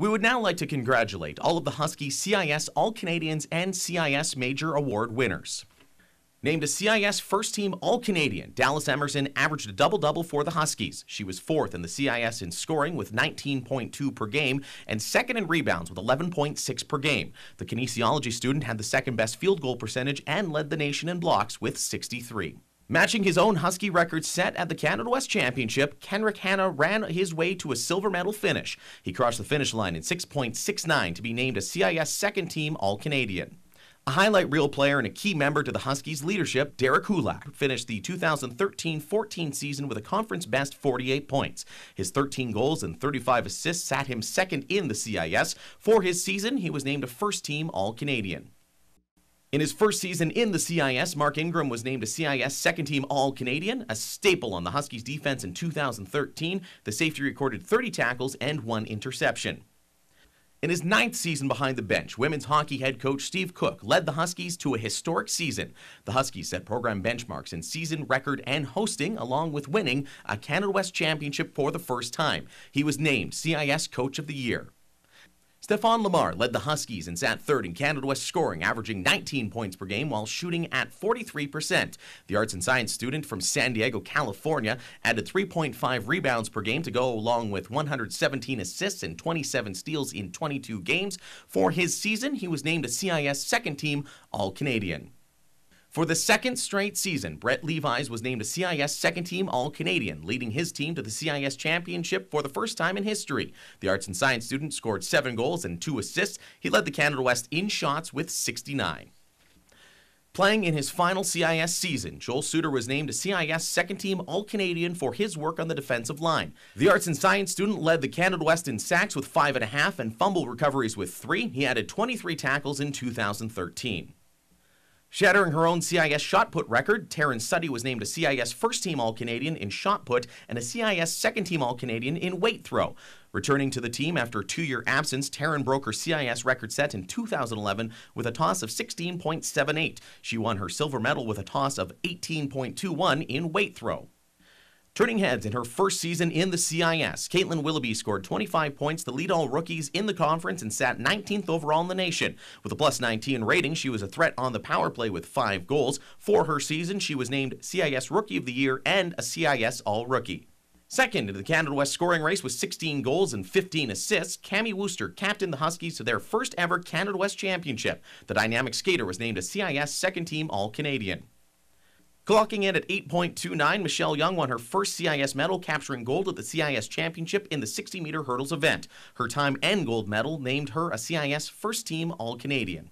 We would now like to congratulate all of the Husky CIS All Canadians and CIS Major Award winners. Named a CIS First Team All Canadian, Dallas Emerson averaged a double double for the Huskies. She was fourth in the CIS in scoring with 19.2 per game and second in rebounds with 11.6 per game. The kinesiology student had the second best field goal percentage and led the nation in blocks with 63. Matching his own Husky record set at the Canada West Championship, Kenrick Hanna ran his way to a silver medal finish. He crossed the finish line in 6.69 to be named a CIS second team All Canadian. A highlight reel player and a key member to the Huskies' leadership, Derek Hulak, finished the 2013 14 season with a conference best 48 points. His 13 goals and 35 assists sat him second in the CIS. For his season, he was named a first team All Canadian. In his first season in the CIS, Mark Ingram was named a CIS second team All Canadian, a staple on the Huskies defense in 2013. The safety recorded 30 tackles and one interception. In his ninth season behind the bench, women's hockey head coach Steve Cook led the Huskies to a historic season. The Huskies set program benchmarks in season, record, and hosting, along with winning a Canada West Championship for the first time. He was named CIS Coach of the Year. Stefan Lamar led the Huskies and sat third in Canada West scoring, averaging 19 points per game while shooting at 43%. The arts and science student from San Diego, California, added 3.5 rebounds per game to go along with 117 assists and 27 steals in 22 games. For his season, he was named a CIS second team All Canadian. For the second straight season, Brett Levi's was named a CIS second team All Canadian, leading his team to the CIS championship for the first time in history. The arts and science student scored seven goals and two assists. He led the Canada West in shots with 69. Playing in his final CIS season, Joel Suter was named a CIS second team All Canadian for his work on the defensive line. The arts and science student led the Canada West in sacks with five and a half and fumble recoveries with three. He added 23 tackles in 2013. Shattering her own CIS shot put record, Taryn Suddy was named a CIS first team All Canadian in shot put and a CIS second team All Canadian in weight throw. Returning to the team after a two year absence, Taryn broke her CIS record set in 2011 with a toss of 16.78. She won her silver medal with a toss of 18.21 in weight throw. Turning heads in her first season in the CIS, Caitlin Willoughby scored 25 points to lead all rookies in the conference and sat 19th overall in the nation. With a plus 19 rating, she was a threat on the power play with five goals. For her season, she was named CIS Rookie of the Year and a CIS All Rookie. Second in the Canada West scoring race with 16 goals and 15 assists, Cami Wooster captained the Huskies to their first ever Canada West championship. The dynamic skater was named a CIS second team All Canadian. Clocking in at 8.29, Michelle Young won her first CIS medal, capturing gold at the CIS Championship in the 60 meter hurdles event. Her time and gold medal named her a CIS First Team All Canadian.